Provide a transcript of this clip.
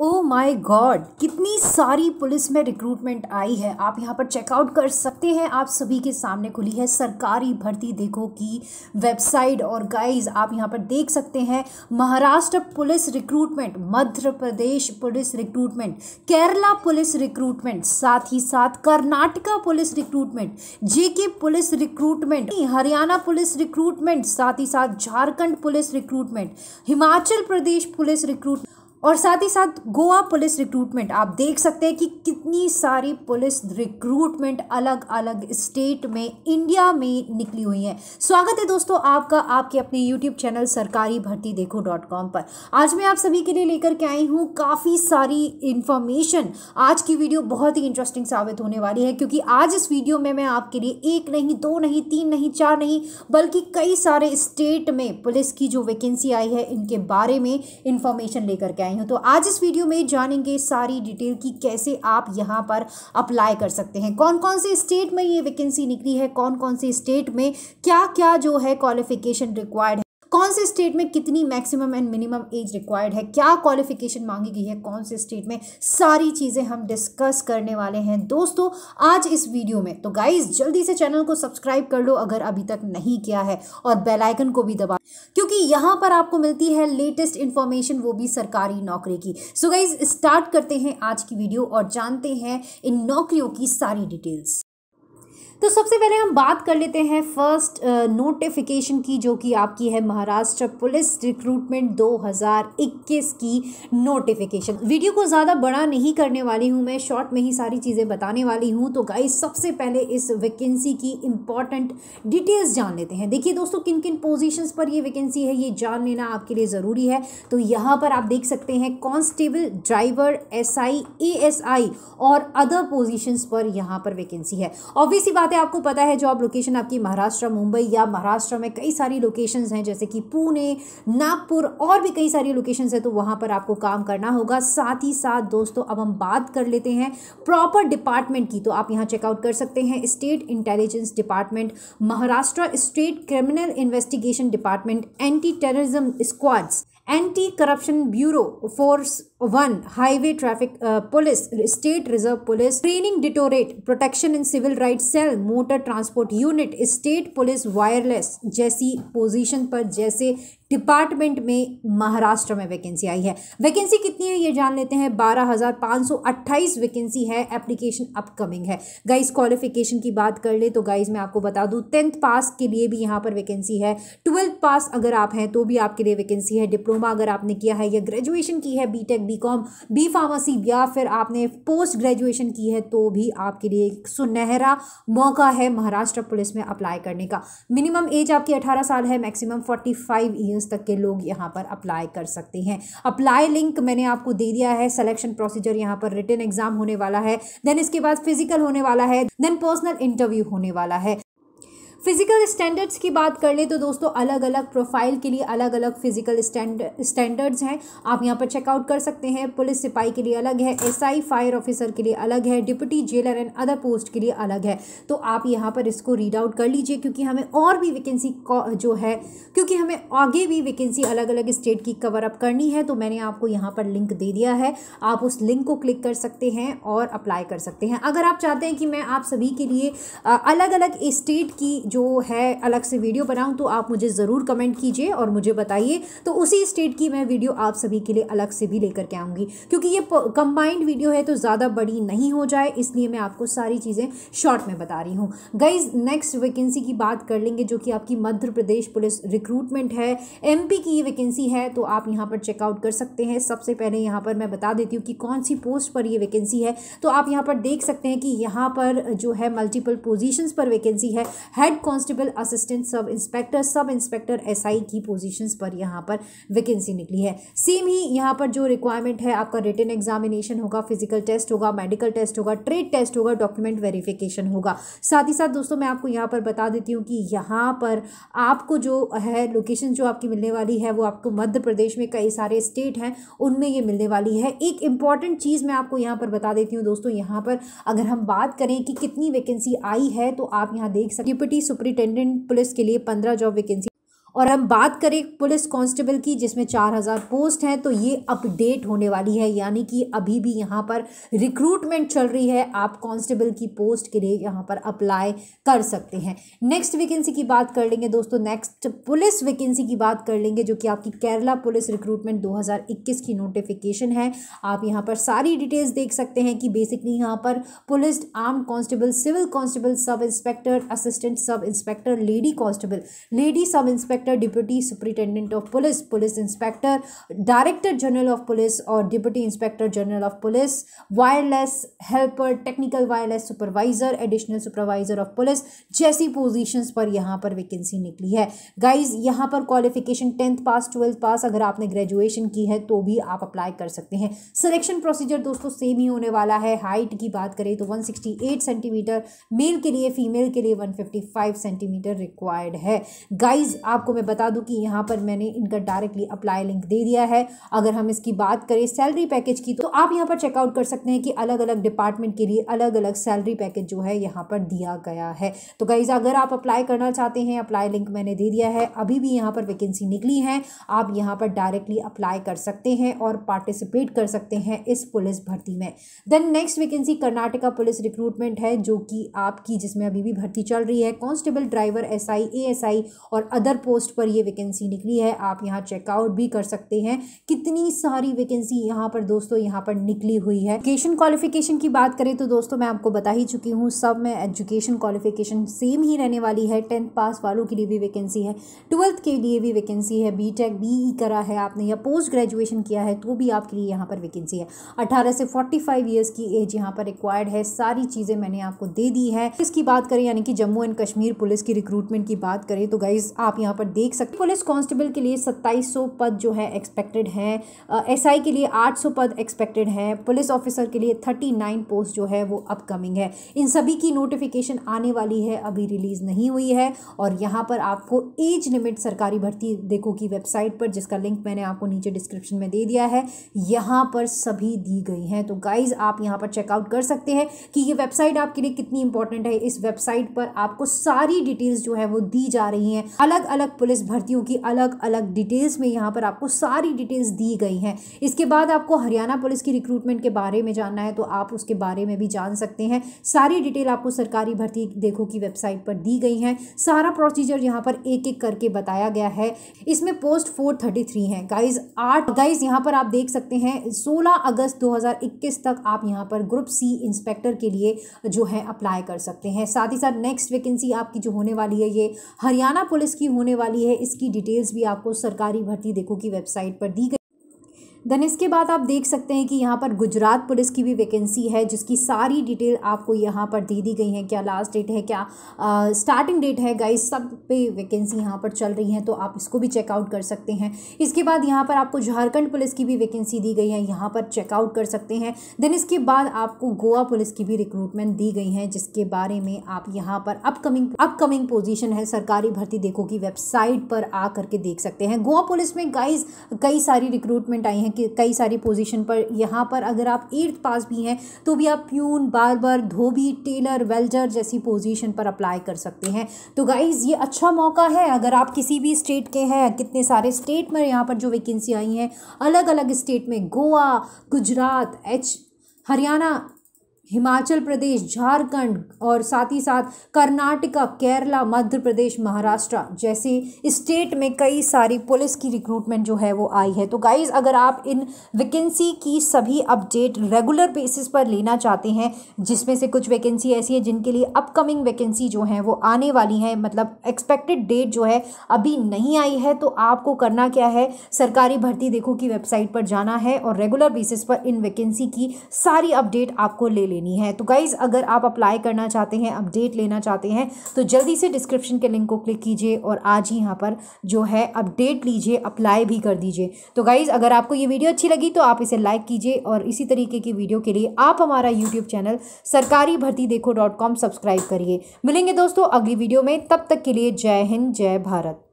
oh my God कितनी सारी police में रिक्रूटमेंट आई है आप यहाँ पर चेकआउट कर सकते हैं आप सभी के सामने खुली है सरकारी भर्ती देखो की वेबसाइट और गाइस आप यहाँ पर देख सकते हैं Maharashtra police recruitment Madhya Pradesh police recruitment Kerala police recruitment साथ ही साथ Karnataka police recruitment JK police recruitment Haryana police recruitment साथ ही साथ Jharkhand police recruitment Himachal Pradesh police recruitment और साथ ही साथ गोवा पुलिस रिक्रूटमेंट आप देख सकते हैं कि कितनी सारी पुलिस रिक्रूटमेंट अलग अलग स्टेट में इंडिया में निकली हुई हैं स्वागत है दोस्तों आपका आपके अपने यूट्यूब चैनल सरकारी भर्ती देखो डॉट कॉम पर आज मैं आप सभी के लिए लेकर के आई हूँ काफ़ी सारी इन्फॉर्मेशन आज की वीडियो बहुत ही इंटरेस्टिंग साबित होने वाली है क्योंकि आज इस वीडियो में मैं आपके लिए एक नहीं दो नहीं तीन नहीं चार नहीं बल्कि कई सारे स्टेट में पुलिस की जो वैकेंसी आई है इनके बारे में इन्फॉर्मेशन लेकर के आई हूँ तो आज इस वीडियो में जानेंगे सारी डिटेल कि कैसे आप यहाँ पर अप्लाई कर सकते हैं कौन कौन से स्टेट में ये वैकेंसी निकली है कौन कौन से स्टेट में क्या क्या जो है क्वालिफिकेशन रिक्वायर्ड कौन से स्टेट में कितनी maximum and minimum age required है क्या क्वालिफिकेशन मांगी गई है कौन से स्टेट में सारी चीज़ें हम डिस्कस करने वाले हैं दोस्तों आज इस वीडियो में तो गाइज जल्दी से चैनल को सब्सक्राइब कर लो अगर अभी तक नहीं किया है और बेलाइकन को भी दबा क्योंकि यहाँ पर आपको मिलती है लेटेस्ट इन्फॉर्मेशन वो भी सरकारी नौकरी की सो गाइज स्टार्ट करते हैं आज की वीडियो और जानते हैं इन नौकरियों की सारी डिटेल्स तो सबसे पहले हम बात कर लेते हैं फर्स्ट नोटिफिकेशन uh, की जो कि आपकी है महाराष्ट्र पुलिस रिक्रूटमेंट 2021 की नोटिफिकेशन वीडियो को ज़्यादा बड़ा नहीं करने वाली हूँ मैं शॉर्ट में ही सारी चीज़ें बताने वाली हूँ तो गाइस सबसे पहले इस वैकेंसी की इम्पॉर्टेंट डिटेल्स जान लेते हैं देखिए दोस्तों किन किन पोजिशन पर ये वैकेंसी है ये जान लेना आपके लिए ज़रूरी है तो यहाँ पर आप देख सकते हैं कॉन्स्टेबल ड्राइवर एस आई और अदर पोजिशन पर यहाँ पर वैकेंसी है ऑब्वियसली बात ही आपको पता है जॉब लोकेशन आपकी महाराष्ट्र मुंबई या महाराष्ट्र में कई सारी लोकेशन हैं जैसे कि पुणे नागपुर और भी कई सारी लोकेशन है तो वहाँ पर आपको काम करना होगा साथ ही साथ दोस्तों अब हम बात कर लेते हैं प्रॉपर डिपार्टमेंट की तो आप यहाँ चेकआउट कर सकते हैं state intelligence department Maharashtra state criminal investigation department anti terrorism squads anti corruption bureau force one highway traffic police state reserve police training directorate protection and civil right cell motor transport unit state police wireless जैसी position पर जैसे department में महाराष्ट्र में vacancy आई है vacancy कितनी है ये जान लेते हैं बारह हज़ार पाँच सौ अट्ठाईस वैकेंसी है एप्लीकेशन अपकमिंग है गाइस क्वालिफिकेशन की बात कर ले तो गाइस मैं आपको बता दूँ टेंथ पास के लिए भी यहाँ पर वैकेंसी है ट्वेल्थ पास अगर आप हैं तो भी आपके लिए वैकेंसी है डिप्लोमा अगर आपने किया है या ग्रेजुएशन की है B tech B com B pharmacy या फिर आपने पोस्ट ग्रेजुएशन की है तो भी आपके लिए एक सुनहरा मौका है महाराष्ट्र पुलिस में अप्लाई करने का मिनिमम एज आपकी अठारह साल है मैक्सिमम फोर्टी फाइव सीनियर्स तक के लोग यहाँ पर अप्लाई कर सकते हैं अप्लाई लिंक मैंने आपको दे दिया है सिलेक्शन प्रोसीजर यहाँ पर रिटर्न एग्जाम होने वाला है देन इसके बाद फिजिकल होने वाला है देन पर्सनल इंटरव्यू होने वाला है फिज़िकल स्टैंडर्ड्स की बात कर ले तो दोस्तों अलग अलग प्रोफाइल के लिए अलग अलग फिज़िकल स्टैंडर्ड्स हैं आप यहाँ पर चेकआउट कर सकते हैं पुलिस सिपाही के लिए अलग है एसआई फायर ऑफिसर के लिए अलग है deputy jailer and other post के लिए अलग है तो आप यहाँ पर इसको रीड आउट कर लीजिए क्योंकि हमें और भी वैकेंसी जो है क्योंकि हमें आगे भी वैकेंसी अलग अलग स्टेट की कवर अप करनी है तो मैंने आपको यहाँ पर लिंक दे दिया है आप उस लिंक को क्लिक कर सकते हैं और अप्लाई कर सकते हैं अगर आप चाहते हैं कि मैं आप सभी के लिए अलग अलग स्टेट की जो है अलग से वीडियो बनाऊँ तो आप मुझे ज़रूर कमेंट कीजिए और मुझे बताइए तो उसी स्टेट की मैं वीडियो आप सभी के लिए अलग से भी लेकर के आऊँगी क्योंकि ये कंबाइंड वीडियो है तो ज़्यादा बड़ी नहीं हो जाए इसलिए मैं आपको सारी चीज़ें शॉर्ट में बता रही हूँ गईज नेक्स्ट वैकेंसी की बात कर लेंगे जो कि आपकी मध्य प्रदेश पुलिस रिक्रूटमेंट है एम की वैकेंसी है तो आप यहाँ पर चेकआउट कर सकते हैं सबसे पहले यहाँ पर मैं बता देती हूँ कि कौन सी पोस्ट पर ये वैकेंसी है तो आप यहाँ पर देख सकते हैं कि यहाँ पर जो है मल्टीपल पोजीशंस पर वैकेंसी है head head constable assistant sub inspector sub inspector SI की पोजीशंस पर यहाँ पर वैकेंसी निकली है सेम ही यहाँ पर जो रिक्वायरमेंट है आपका रिटर्न एग्जामिनेशन होगा फिजिकल टेस्ट होगा मेडिकल टेस्ट होगा ट्रेड टेस्ट होगा डॉक्यूमेंट वेरिफिकेशन होगा साथ ही साथ दोस्तों मैं आपको यहाँ पर बता देती हूँ कि यहाँ पर आपको जो है लोकेशन जो आपकी मिलने वाली है वो आपको मध्य प्रदेश में कई सारे स्टेट हैं उनमें ये मिलने वाली है एक इंपॉर्टेंट चीज़ मैं आपको यहाँ पर बता देती हूँ दोस्तों यहाँ पर अगर हम बात करें कि कितनी वैकेंसी आई है तो आप यहाँ देख सकते डिप्टी सुपरिटेंडेंट पुलिस के लिए पंद्रह जॉब वैकेंसी और हम बात करें पुलिस कांस्टेबल की जिसमें चार हज़ार पोस्ट हैं तो ये अपडेट होने वाली है यानी कि अभी भी यहाँ पर रिक्रूटमेंट चल रही है आप कांस्टेबल की पोस्ट के लिए यहाँ पर अप्लाई कर सकते हैं नेक्स्ट वैकेंसी की बात कर लेंगे दोस्तों नेक्स्ट पुलिस वैकेंसी की बात कर लेंगे जो कि आपकी केरला पुलिस रिक्रूटमेंट दो की नोटिफिकेशन है आप यहाँ पर सारी डिटेल्स देख सकते हैं कि बेसिकली यहाँ पर police arm constable civil constable sub inspector assistant sub inspector lady constable lady sub inspector inspector deputy superintendent of police police inspector director general of police और deputy inspector general of police wireless helper technical wireless supervisor additional supervisor of police जैसी positions पर यहाँ पर vacancy निकली है guys यहाँ पर qualification tenth pass twelfth pass अगर आपने ग्रेजुएशन की है तो भी आप अप्लाई कर सकते हैं सिलेक्शन प्रोसीजर दोस्तों सेम ही होने वाला है हाइट की बात करें तो 168 सेंटीमीटर मेल के लिए फीमेल के लिए 155 सेंटीमीटर रिक्वायर्ड है गाइज आपको आपको मैं बता दूं कि यहाँ पर मैंने इनका डायरेक्टली अप्लाई लिंक दे दिया है अगर हम इसकी बात करें सैलरी पैकेज की तो आप यहाँ पर चेकआउट कर सकते हैं कि अलग अलग डिपार्टमेंट के लिए अलग अलग सैलरी पैकेज जो है यहाँ पर दिया गया है तो गाइज़ अगर आप अप्लाई करना चाहते हैं अप्लाई लिंक मैंने दे दिया है अभी भी यहाँ पर वैकेंसी निकली है आप यहाँ पर डायरेक्टली अप्लाई कर सकते हैं और पार्टिसिपेट कर सकते हैं इस पुलिस भर्ती में then next vacancy Karnataka police recruitment है जो कि आपकी जिसमें अभी भी भर्ती चल रही है कॉन्स्टेबल ड्राइवर एसआई आई और अदर पोस्ट पोस्ट पर ये वैकेंसी निकली है आप यहाँ चेकआउट भी कर सकते हैं कितनी सारी वैकेंसी यहाँ पर दोस्तों यहाँ पर निकली हुई है एजुकेशन क्वालिफिकेशन की बात करें तो दोस्तों मैं आपको बता ही चुकी हूँ सब में एजुकेशन क्वालिफिकेशन सेम ही रहने वाली है टेंथ पास वालों के लिए भी वैकेंसी है ट्वेल्थ के लिए भी वैकेंसी है बी टेक e करा है आपने या पोस्ट ग्रेजुएशन किया है तो भी आपके लिए यहाँ पर वैकेंसी है अठारह से फोर्टी फाइव ईयर्स की एज यहाँ पर रिक्वायर्ड है सारी चीज़ें मैंने आपको दे दी है इसकी बात करें यानी कि जम्मू एंड कश्मीर पुलिस की रिक्रूटमेंट की बात करें तो गाइज आप यहाँ पर देख सकते हैं पुलिस कांस्टेबल के लिए 2700 पद जो है एक्सपेक्टेड हैं एसआई के लिए 800 पद एक्सपेक्टेड हैं पुलिस ऑफिसर के लिए 39 पोस्ट जो है वो अपकमिंग है इन सभी की नोटिफिकेशन आने वाली है अभी रिलीज़ नहीं हुई है और यहाँ पर आपको एज लिमिट सरकारी भर्ती देखो की वेबसाइट पर जिसका लिंक मैंने आपको नीचे डिस्क्रिप्शन में दे दिया है यहाँ पर सभी दी गई हैं तो गाइज आप यहाँ पर चेकआउट कर सकते हैं कि ये वेबसाइट आपके लिए कितनी इंपॉर्टेंट है इस वेबसाइट पर आपको सारी डिटेल्स जो है वो दी जा रही हैं अलग अलग पुलिस भर्तियों की अलग अलग डिटेल्स में यहाँ पर आपको सारी डिटेल्स दी गई हैं इसके बाद आपको हरियाणा पुलिस की रिक्रूटमेंट के बारे में जानना है तो आप उसके बारे में भी जान सकते हैं सारी डिटेल आपको सरकारी भर्ती देखो की वेबसाइट पर दी गई हैं सारा प्रोसीजर यहाँ पर एक एक करके बताया गया है इसमें पोस्ट फोर थर्टी थ्री है गाइज आठ गाइज यहाँ पर आप देख सकते हैं सोलह अगस्त दो हज़ार इक्कीस तक आप यहाँ पर ग्रुप सी इंस्पेक्टर के लिए जो है अप्लाई कर सकते हैं साथ ही साथ नेक्स्ट वैकेंसी आपकी जो होने वाली है ये हरियाणा पुलिस की होने वाली वाली है इसकी डिटेल्स भी आपको सरकारी भर्ती देखो की वेबसाइट पर दी गई देन इसके बाद आप देख सकते हैं कि यहाँ पर गुजरात पुलिस की भी वैकेंसी है जिसकी सारी डिटेल आपको यहाँ पर दे दी गई है क्या लास्ट डेट है क्या स्टार्टिंग डेट है गाइस सब पे वैकेंसी यहाँ पर चल रही है तो आप इसको भी चेकआउट कर सकते हैं इसके बाद यहाँ पर आपको झारखंड पुलिस की भी वैकेंसी दी गई है यहाँ पर चेकआउट कर सकते हैं देन इसके बाद आपको गोवा पुलिस की भी रिक्रूटमेंट दी गई है जिसके बारे में आप यहाँ पर अपकमिंग अपकमिंग पोजिशन है सरकारी भर्ती देखो की वेबसाइट पर आ करके देख सकते हैं गोवा पुलिस में गाइज कई सारी रिक्रूटमेंट आई है हैं कि कई सारी पोजीशन पर यहाँ पर अगर आप एट्थ पास भी हैं तो भी आप peon barber dhobi tailor welder जैसी पोजीशन पर अप्लाई कर सकते हैं तो गाइज़ ये अच्छा मौका है अगर आप किसी भी स्टेट के हैं कितने सारे स्टेट में यहाँ पर जो वैकेंसी आई हैं अलग अलग स्टेट में गोवा गुजरात एच हरियाणा हिमाचल प्रदेश झारखंड और साथ ही साथ कर्नाटका केरला मध्य प्रदेश महाराष्ट्र जैसे स्टेट में कई सारी पुलिस की रिक्रूटमेंट जो है वो आई है तो गाइज़ अगर आप इन वैकेंसी की सभी अपडेट रेगुलर बेसिस पर लेना चाहते हैं जिसमें से कुछ वैकेंसी ऐसी है जिनके लिए अपकमिंग वैकेंसी जो है वो आने वाली हैं मतलब एक्सपेक्टेड डेट जो है अभी नहीं आई है तो आपको करना क्या है सरकारी भर्ती देखो की वेबसाइट पर जाना है और रेगुलर बेसिस पर इन वैकेंसी की सारी अपडेट आपको ले लेनी लेनी है तो गाइज़ अगर आप अप्लाई करना चाहते हैं अपडेट लेना चाहते हैं तो जल्दी से डिस्क्रिप्शन के लिंक को क्लिक कीजिए और आज ही यहाँ पर जो है अपडेट लीजिए अप्लाई भी कर दीजिए तो गाइज़ अगर आपको ये वीडियो अच्छी लगी तो आप इसे लाइक कीजिए और इसी तरीके की वीडियो के लिए आप हमारा यूट्यूब चैनल सरकारी भर्ती देखो डॉट कॉम सब्सक्राइब करिए मिलेंगे दोस्तों अगली वीडियो में तब तक के लिए जय हिंद जय भारत